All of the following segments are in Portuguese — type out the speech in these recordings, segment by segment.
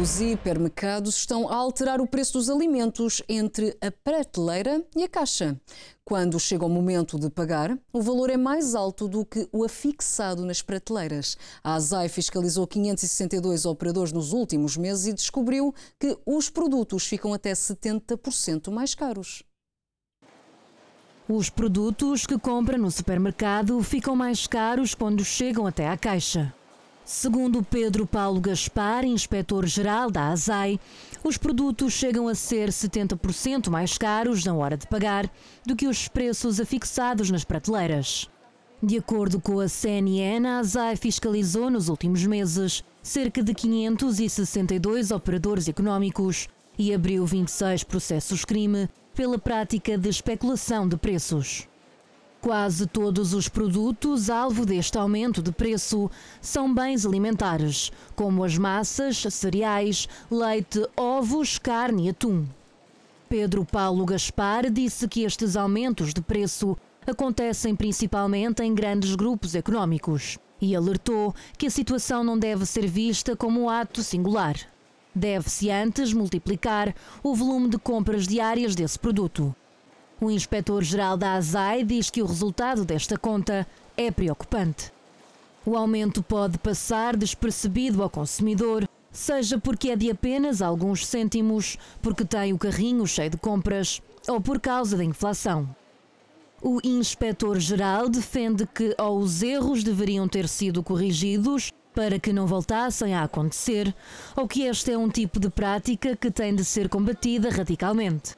Os hipermercados estão a alterar o preço dos alimentos entre a prateleira e a caixa. Quando chega o momento de pagar, o valor é mais alto do que o afixado nas prateleiras. A ASAI fiscalizou 562 operadores nos últimos meses e descobriu que os produtos ficam até 70% mais caros. Os produtos que compra no supermercado ficam mais caros quando chegam até à caixa. Segundo Pedro Paulo Gaspar, inspetor-geral da ASAI, os produtos chegam a ser 70% mais caros na hora de pagar do que os preços afixados nas prateleiras. De acordo com a CNN, a ASAI fiscalizou nos últimos meses cerca de 562 operadores económicos e abriu 26 processos-crime pela prática de especulação de preços. Quase todos os produtos alvo deste aumento de preço são bens alimentares, como as massas, cereais, leite, ovos, carne e atum. Pedro Paulo Gaspar disse que estes aumentos de preço acontecem principalmente em grandes grupos económicos e alertou que a situação não deve ser vista como um ato singular. Deve-se antes multiplicar o volume de compras diárias desse produto o inspetor-geral da ASAI diz que o resultado desta conta é preocupante. O aumento pode passar despercebido ao consumidor, seja porque é de apenas alguns cêntimos, porque tem o carrinho cheio de compras ou por causa da inflação. O inspetor-geral defende que ou os erros deveriam ter sido corrigidos para que não voltassem a acontecer, ou que este é um tipo de prática que tem de ser combatida radicalmente.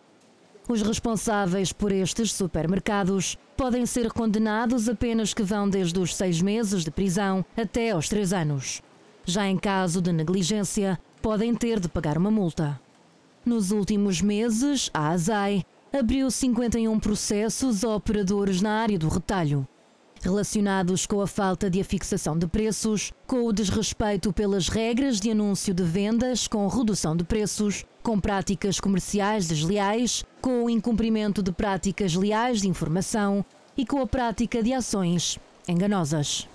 Os responsáveis por estes supermercados podem ser condenados apenas que vão desde os seis meses de prisão até aos três anos. Já em caso de negligência, podem ter de pagar uma multa. Nos últimos meses, a ASAI abriu 51 processos a operadores na área do retalho relacionados com a falta de afixação de preços, com o desrespeito pelas regras de anúncio de vendas com redução de preços, com práticas comerciais desleais, com o incumprimento de práticas leais de informação e com a prática de ações enganosas.